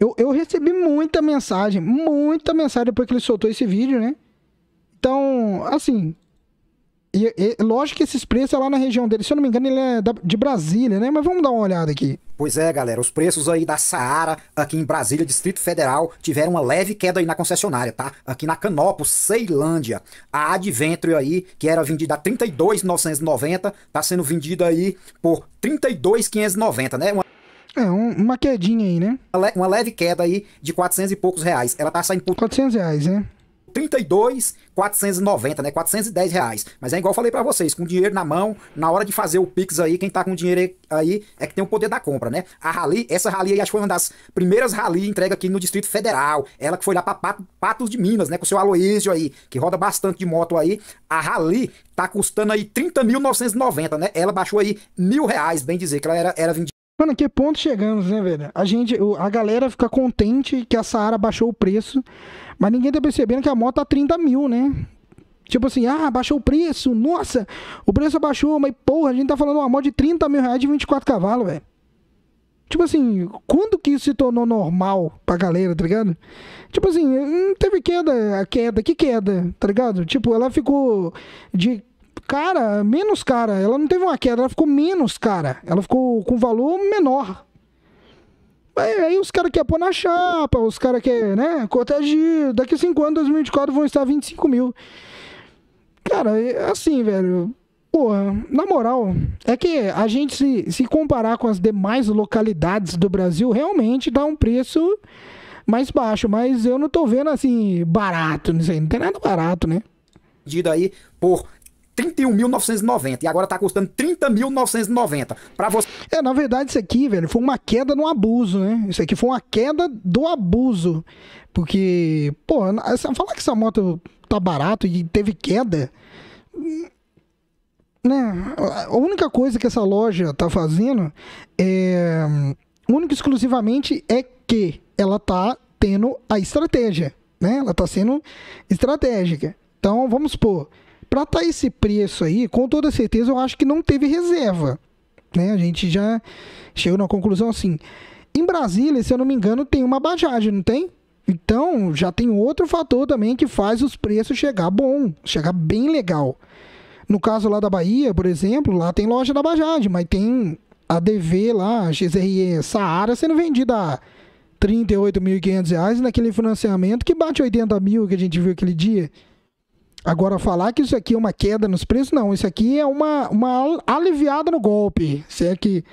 Eu, eu recebi muita mensagem, muita mensagem depois que ele soltou esse vídeo, né? Então, assim. E, e, lógico que esses preços é lá na região dele. Se eu não me engano, ele é da, de Brasília, né? Mas vamos dar uma olhada aqui. Pois é, galera. Os preços aí da Saara, aqui em Brasília, Distrito Federal, tiveram uma leve queda aí na concessionária, tá? Aqui na Canopus, Ceilândia. A Adventure aí, que era vendida a 32,990, tá sendo vendida aí por 32,590, né? Uma... É, um, uma quedinha aí, né? Uma leve queda aí de 400 e poucos reais. Ela tá saindo por... 400 reais, né? 32, 490, né? 410 reais. Mas é igual eu falei para vocês, com dinheiro na mão, na hora de fazer o Pix aí, quem tá com dinheiro aí é que tem o poder da compra, né? A Rally, essa Rally aí, acho que foi uma das primeiras Rally entrega aqui no Distrito Federal. Ela que foi lá pra Patos de Minas, né? Com o seu Aloísio aí, que roda bastante de moto aí. A Rally tá custando aí 30.990, né? Ela baixou aí mil reais, bem dizer, que ela era, era vendida Mano, que ponto chegamos, né, velho? A gente, a galera fica contente que a Saara baixou o preço, mas ninguém tá percebendo que a moto tá 30 mil, né? Tipo assim, ah, baixou o preço, nossa, o preço abaixou, mas porra, a gente tá falando uma moto de 30 mil reais de 24 cavalos, velho. Tipo assim, quando que isso se tornou normal pra galera, tá ligado? Tipo assim, teve queda, a queda, que queda, tá ligado? Tipo, ela ficou de cara, menos cara. Ela não teve uma queda, ela ficou menos cara. Ela ficou com valor menor. Aí, aí os caras querem pôr na chapa, os caras querem, né, corrigir. Daqui a cinco anos, 2024, vão estar 25 mil. Cara, assim, velho. Porra, na moral, é que a gente se, se comparar com as demais localidades do Brasil, realmente dá um preço mais baixo, mas eu não tô vendo assim barato, não sei, não tem nada barato, né? dito aí por 31.990 e agora tá custando 30.990 para você. É, na verdade isso aqui, velho, foi uma queda no abuso, né? Isso aqui foi uma queda do abuso. Porque, pô, falar que essa moto tá barato e teve queda, né? A única coisa que essa loja tá fazendo é única exclusivamente é que ela tá tendo a estratégia, né? Ela tá sendo estratégica. Então, vamos supor, para estar tá esse preço aí, com toda certeza eu acho que não teve reserva. Né? A gente já chegou na conclusão assim. Em Brasília, se eu não me engano, tem uma Bajaj, não tem? Então, já tem outro fator também que faz os preços chegar bom, chegar bem legal. No caso lá da Bahia, por exemplo, lá tem loja da Bajaj, mas tem a DV lá, a XRE Saara sendo vendida a 38.500 reais naquele financiamento que bate 80 mil que a gente viu aquele dia. Agora, falar que isso aqui é uma queda nos preços, não. Isso aqui é uma, uma aliviada no golpe. Se é que.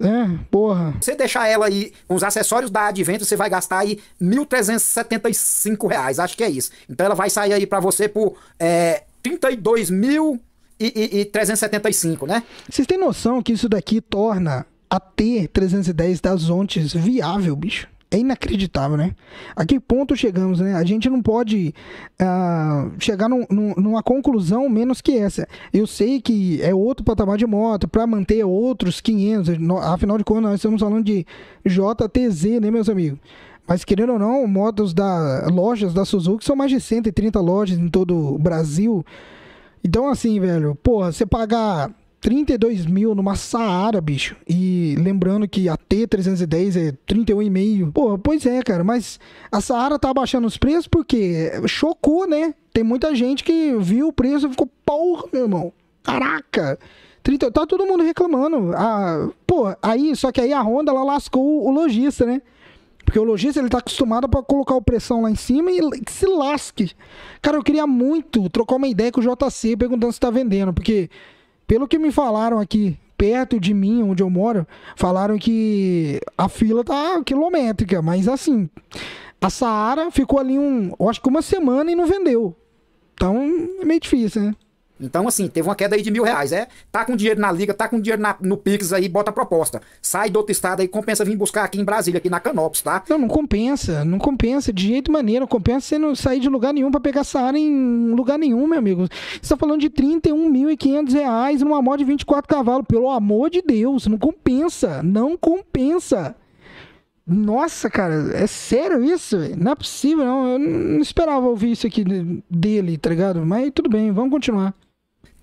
É, porra. Você deixar ela aí, com os acessórios da Advento, você vai gastar aí R$ 1.375, reais, acho que é isso. Então ela vai sair aí para você por é, 32 mil e, e, e 375, né? Vocês têm noção que isso daqui torna a T310 das Ontes viável, bicho? é inacreditável, né? A que ponto chegamos, né? A gente não pode uh, chegar num, num, numa conclusão menos que essa. Eu sei que é outro patamar de moto, para manter outros 500, afinal de contas, nós estamos falando de JTZ, né, meus amigos? Mas querendo ou não, motos da lojas da Suzuki são mais de 130 lojas em todo o Brasil. Então, assim, velho, porra, você pagar 32 mil numa Saara, bicho. E lembrando que a T310 é 31,5. Pô, pois é, cara. Mas a Saara tá abaixando os preços porque chocou, né? Tem muita gente que viu o preço e ficou, porra, meu irmão. Caraca! 30, tá todo mundo reclamando. Ah, pô, aí, só que aí a Honda ela lascou o lojista, né? Porque o lojista ele tá acostumado para colocar o pressão lá em cima e se lasque. Cara, eu queria muito trocar uma ideia com o JC perguntando se tá vendendo, porque pelo que me falaram aqui, perto de mim, onde eu moro, falaram que a fila tá quilométrica, mas assim, a Saara ficou ali um, acho que uma semana e não vendeu. Então, é meio difícil, né? Então, assim, teve uma queda aí de mil reais. É, tá com dinheiro na liga, tá com dinheiro na, no Pix aí, bota a proposta. Sai do outro estado aí, compensa vir buscar aqui em Brasília, aqui na Canopus, tá? Não, não compensa. Não compensa de jeito maneiro. compensa você não sair de lugar nenhum para pegar área em lugar nenhum, meu amigo. Você tá falando de 31.500 reais numa moto de 24 cavalos. Pelo amor de Deus, não compensa. Não compensa. Nossa, cara, é sério isso? Não é possível, não. Eu não esperava ouvir isso aqui dele, tá ligado? Mas tudo bem, vamos continuar.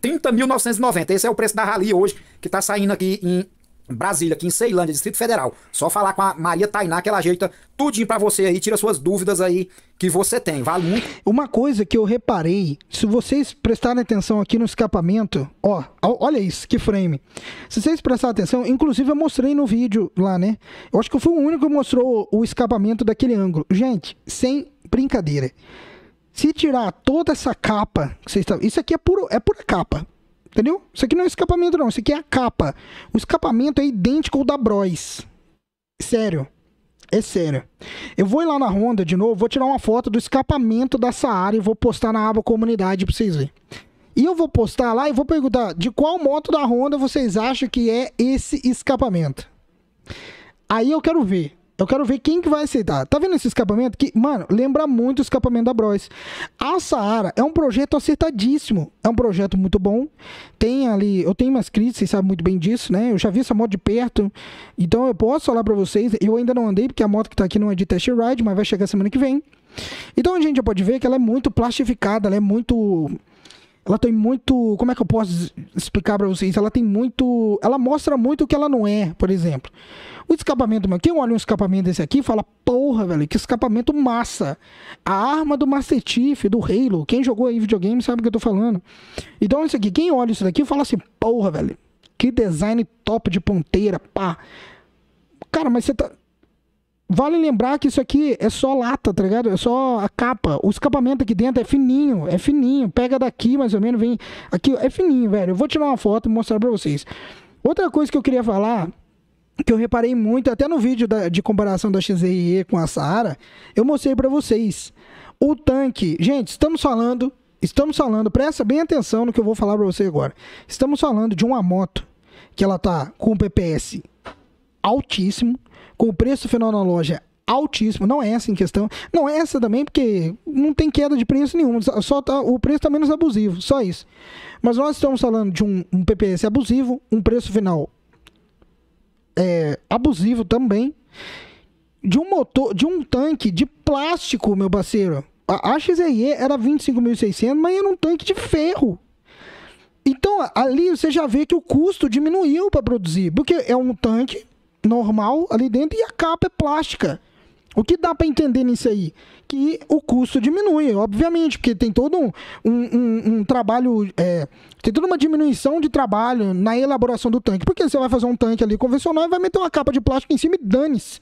30.990. Esse é o preço da Rally hoje, que está saindo aqui em Brasília, aqui em Ceilândia, Distrito Federal. Só falar com a Maria Tainá que ela ajeita tudinho para você aí, tira suas dúvidas aí que você tem. Vale muito. Uma coisa que eu reparei, se vocês prestarem atenção aqui no escapamento, ó, olha isso, que frame. Se vocês prestarem atenção, inclusive eu mostrei no vídeo lá, né? Eu acho que eu fui o único que mostrou o escapamento daquele ângulo. Gente, sem brincadeira. Se tirar toda essa capa que vocês estão. Isso aqui é, puro, é pura capa. Entendeu? Isso aqui não é escapamento, não. Isso aqui é a capa. O escapamento é idêntico ao da Bros. Sério. É sério. Eu vou ir lá na Honda de novo, vou tirar uma foto do escapamento dessa área e vou postar na aba comunidade pra vocês verem. E eu vou postar lá e vou perguntar de qual moto da Honda vocês acham que é esse escapamento. Aí eu quero ver eu quero ver quem que vai aceitar. Tá vendo esse escapamento? Que, mano, lembra muito o escapamento da Bros. A Saara é um projeto acertadíssimo. É um projeto muito bom. Tem ali, eu tenho umas críticas, vocês sabem muito bem disso, né? Eu já vi essa moto de perto. Então eu posso falar pra vocês. Eu ainda não andei, porque a moto que tá aqui não é de test ride, mas vai chegar semana que vem. Então a gente já pode ver que ela é muito plastificada, ela é muito ela tem muito. Como é que eu posso explicar para vocês? Ela tem muito. Ela mostra muito o que ela não é, por exemplo. O escapamento, mano. Quem olha um escapamento desse aqui fala, porra, velho, que escapamento massa. A arma do Master Chief, do Halo. Quem jogou aí videogame sabe o que eu tô falando. Então, isso aqui, quem olha isso daqui fala assim, porra, velho, que design top de ponteira, pá. Cara, mas você tá. Vale lembrar que isso aqui é só lata, tá ligado? É só a capa. O escapamento aqui dentro é fininho, é fininho. Pega daqui mais ou menos, vem aqui, é fininho, velho. Eu vou tirar uma foto e mostrar pra vocês. Outra coisa que eu queria falar, que eu reparei muito, até no vídeo da, de comparação da XRE com a Saara, eu mostrei pra vocês. O tanque, gente, estamos falando, estamos falando, presta bem atenção no que eu vou falar pra vocês agora. Estamos falando de uma moto que ela tá com um PPS altíssimo com o preço final na loja altíssimo, não é essa em questão, não é essa também, porque não tem queda de preço nenhum, só tá, o preço está menos abusivo, só isso. Mas nós estamos falando de um, um PPS abusivo, um preço final é, abusivo também, de um motor, de um tanque de plástico, meu parceiro. A, a XRE era 25.600, mas era um tanque de ferro. Então, ali você já vê que o custo diminuiu para produzir, porque é um tanque normal ali dentro e a capa é plástica. O que dá para entender nisso aí? Que o custo diminui, obviamente, porque tem todo um, um, um trabalho, é, tem toda uma diminuição de trabalho na elaboração do tanque. Porque você vai fazer um tanque ali convencional e vai meter uma capa de plástico em cima e dane-se.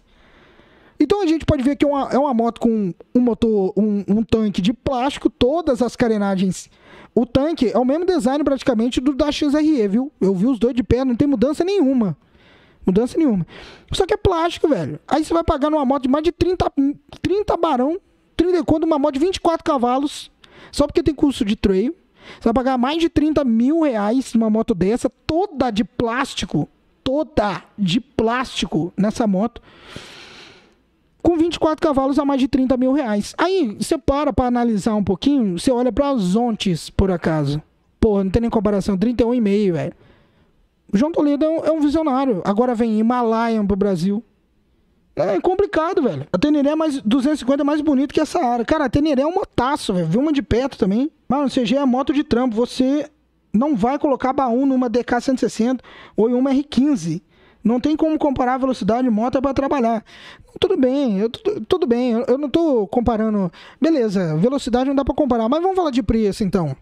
Então a gente pode ver que é uma, é uma moto com um motor, um, um, tanque de plástico, todas as carenagens. O tanque é o mesmo design praticamente do da XRE, viu? Eu vi os dois de pé, não tem mudança nenhuma. Mudança nenhuma. Só que é plástico, velho. Aí você vai pagar numa moto de mais de 30, 30 barão, 30 quando uma moto de 24 cavalos, só porque tem custo de trail. Você vai pagar mais de 30 mil reais numa moto dessa, toda de plástico. Toda de plástico nessa moto. Com 24 cavalos a mais de 30 mil reais. Aí você para para analisar um pouquinho, você olha para Zontes, ontes, por acaso. Porra, não tem nem comparação. 31,5, velho. João Toledo é um, é um visionário. Agora vem Himalayan pro Brasil. É complicado, velho. A Teneré é mais 250 é mais bonito que essa área. Cara, a Teneré é um motaço, velho. Viu uma de perto também. Mano, CG é moto de trampo. Você não vai colocar baú numa DK 160 ou em uma R15. Não tem como comparar a velocidade de moto é para trabalhar. Tudo bem, eu, tudo, tudo bem. Eu, eu, não tô comparando. Beleza, velocidade não dá para comparar, mas vamos falar de preço então.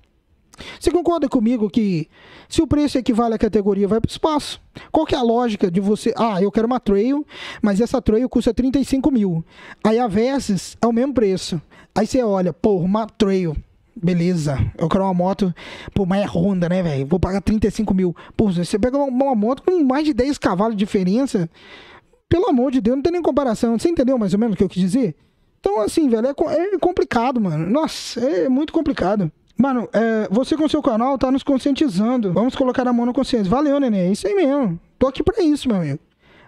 Você concorda comigo que se o preço equivale à categoria, vai para o espaço? Qual que é a lógica de você? Ah, eu quero uma trail, mas essa trail custa 35 mil. Aí a Versys é o mesmo preço. Aí você olha, pô, uma trail. Beleza, eu quero uma moto, pô, mas é Honda, né, velho? Vou pagar 35 mil. Pô, você pega uma moto com mais de 10 cavalos de diferença. Pelo amor de Deus, não tem nem comparação. Você entendeu mais ou menos o que eu quis dizer? Então, assim, velho, é, é complicado, mano. Nossa, é muito complicado. Mano, é, você com seu canal tá nos conscientizando. Vamos colocar a mão na consciência. Valeu, neném. É isso aí mesmo. Tô aqui pra isso, meu amigo.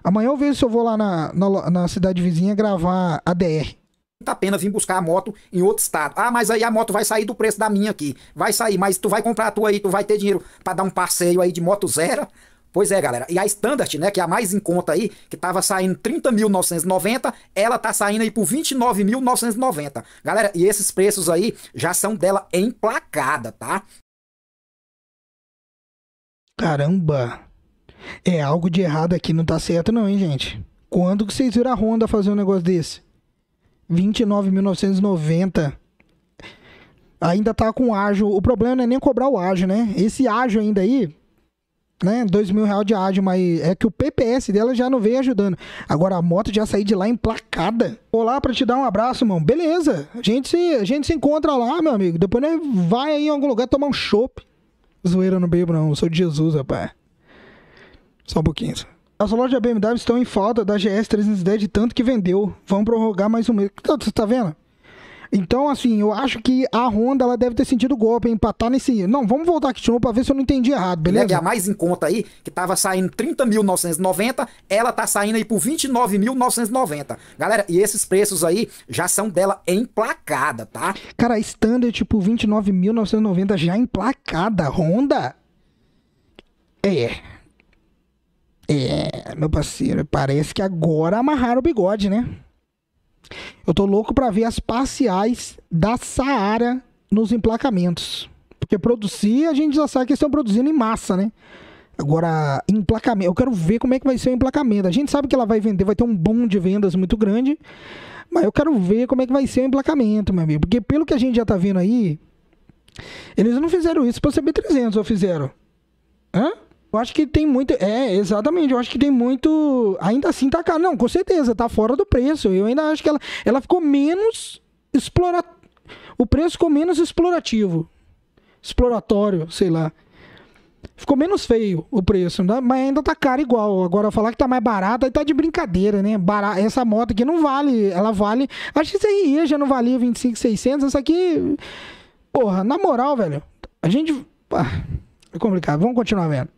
Amanhã eu vejo se eu vou lá na, na, na cidade vizinha gravar a DR Tá pena vir buscar a moto em outro estado. Ah, mas aí a moto vai sair do preço da minha aqui. Vai sair, mas tu vai comprar a tua aí, tu vai ter dinheiro para dar um passeio aí de moto zero. Pois é, galera. E a Standard, né, que é a mais em conta aí, que tava saindo 30.990, ela tá saindo aí por 29.990. Galera, e esses preços aí já são dela emplacada, tá? Caramba. É algo de errado aqui, não tá certo não, hein, gente? Quando que vocês viram a Honda fazer um negócio desse? 29.990 ainda tá com ágio. O problema não é nem cobrar o ágio, né? Esse ágio ainda aí né, dois mil reais de ágio, mas é que o PPS dela já não veio ajudando. Agora a moto já saiu de lá emplacada. Olá para te dar um abraço, mano. Beleza. A gente, se, a gente se encontra lá, meu amigo. Depois né, vai aí em algum lugar tomar um chopp. Zoeira não bebo, não. Eu sou de Jesus, rapaz. Só um pouquinho. As lojas da BMW estão em falta da GS 310 de tanto que vendeu. Vão prorrogar mais um mês. Você tá, tá vendo? Então, assim, eu acho que a Honda ela deve ter sentido o golpe, empatar nesse. Não, vamos voltar aqui de novo pra ver se eu não entendi errado, beleza? Pegar mais em conta aí, que tava saindo 30.990, ela tá saindo aí por 29.990. Galera, e esses preços aí já são dela emplacada, tá? Cara, standard tipo 29.990 já emplacada, Honda? É. É, meu parceiro, parece que agora amarraram o bigode, né? Eu tô louco para ver as parciais da Saara nos emplacamentos. Porque produzir, a gente já sabe que eles estão produzindo em massa, né? Agora, emplacamento, eu quero ver como é que vai ser o emplacamento. A gente sabe que ela vai vender, vai ter um boom de vendas muito grande, mas eu quero ver como é que vai ser o emplacamento, meu amigo. Porque pelo que a gente já tá vendo aí, eles não fizeram isso para o CB300, ou fizeram? Hã? Eu acho que tem muito. É, exatamente. Eu acho que tem muito. Ainda assim tá caro. Não, com certeza, tá fora do preço. Eu ainda acho que ela, ela ficou menos explora O preço ficou menos explorativo. Exploratório, sei lá. Ficou menos feio o preço, né? mas ainda tá caro igual. Agora falar que tá mais barato, aí tá de brincadeira, né? Barata, essa moto aqui não vale, ela vale. Acho que isso aí já não valia 25,600. Essa aqui, porra, na moral, velho, a gente. é complicado, vamos continuar vendo.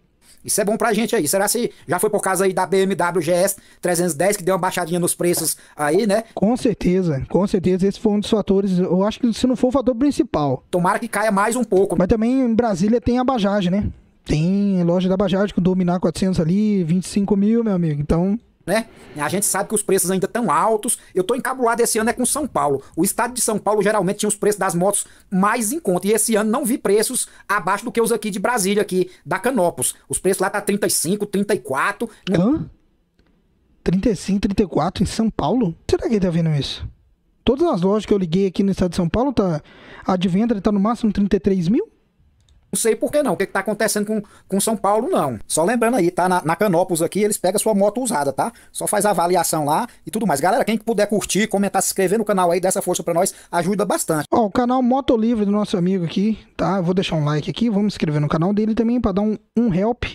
Isso é bom pra gente aí. Será se já foi por causa aí da BMW GS 310 que deu uma baixadinha nos preços aí, né? Com certeza, com certeza. Esse foi um dos fatores. Eu acho que se não for o fator principal. Tomara que caia mais um pouco. Mas também em Brasília tem a Bajaj, né? Tem loja da Bajaj que dominar 400 ali, 25 mil, meu amigo. Então né? A gente sabe que os preços ainda estão altos. Eu tô encabulado esse ano é com São Paulo. O estado de São Paulo geralmente tinha os preços das motos mais em conta. E esse ano não vi preços abaixo do que os aqui de Brasília, aqui da Canopus. Os preços lá tá 35, 34. Né? Hã? 35, 34 em São Paulo? Será que ele tá vendo isso? Todas as lojas que eu liguei aqui no estado de São Paulo, tá, a de venda tá no máximo 33 mil? Não sei por que não, o que está acontecendo com, com São Paulo, não. Só lembrando aí, tá? Na, na Canopus aqui, eles pegam sua moto usada, tá? Só faz a avaliação lá e tudo mais. Galera, quem puder curtir, comentar, se inscrever no canal aí, dessa força para nós, ajuda bastante. Ó, o canal Moto Livre do nosso amigo aqui, tá? Eu vou deixar um like aqui, vamos inscrever no canal dele também para dar um, um help,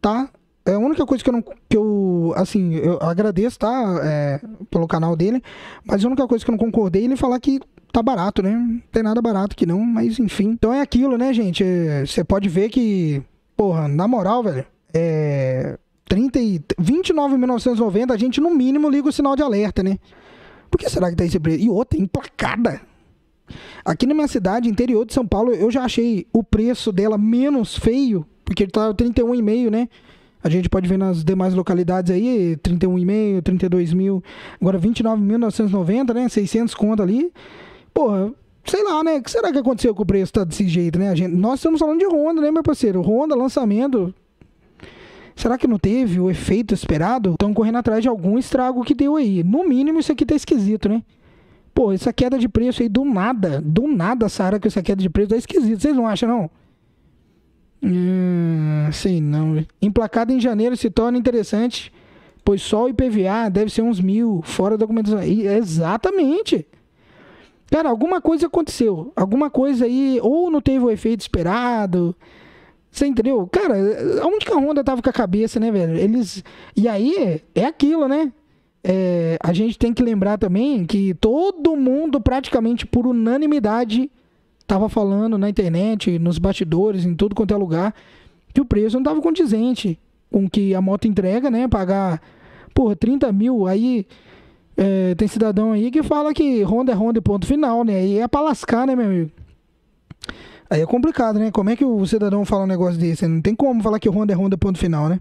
tá? É a única coisa que eu não. Que eu, assim, eu agradeço, tá? É, pelo canal dele. Mas a única coisa que eu não concordei é ele falar que tá barato, né? Não tem nada barato que não, mas enfim. Então é aquilo, né, gente? Você é, pode ver que, porra, na moral, velho, é. 30 e 29.990, a gente no mínimo liga o sinal de alerta, né? Por que será que tá esse preço? E outra, emplacada. Aqui na minha cidade, interior de São Paulo, eu já achei o preço dela menos feio, porque ele tá 31,5, né? A gente pode ver nas demais localidades aí, 31,5, 32 mil, agora 29.990, né? 600 conto ali porra, sei lá, né? O que será que aconteceu com o preço tá desse jeito, né? A gente, nós estamos falando de Honda, né, meu parceiro? Honda, lançamento. Será que não teve o efeito esperado? Estão correndo atrás de algum estrago que deu aí. No mínimo, isso aqui tá esquisito, né? Pô, essa queda de preço aí do nada, do nada, Sara, que essa queda de preço tá esquisito. Vocês não acham, não? Hum, sei não. Emplacado em janeiro se torna interessante, pois só o IPVA deve ser uns mil, fora da documentação. Exatamente. Exatamente. Cara, alguma coisa aconteceu. Alguma coisa aí, ou não teve o efeito esperado. Você entendeu? Cara, aonde que a Honda tava com a cabeça, né, velho? Eles. E aí, é aquilo, né? É, a gente tem que lembrar também que todo mundo, praticamente por unanimidade, tava falando na internet, nos bastidores, em tudo quanto é lugar, que o preço não tava condizente com que a moto entrega, né? Pagar, porra, 30 mil, aí é, tem cidadão aí que fala que Honda é Honda e ponto final, né? E é pra lascar, né, meu amigo? Aí é complicado, né? Como é que o cidadão fala um negócio desse? Não tem como falar que Honda é Honda ponto final, né?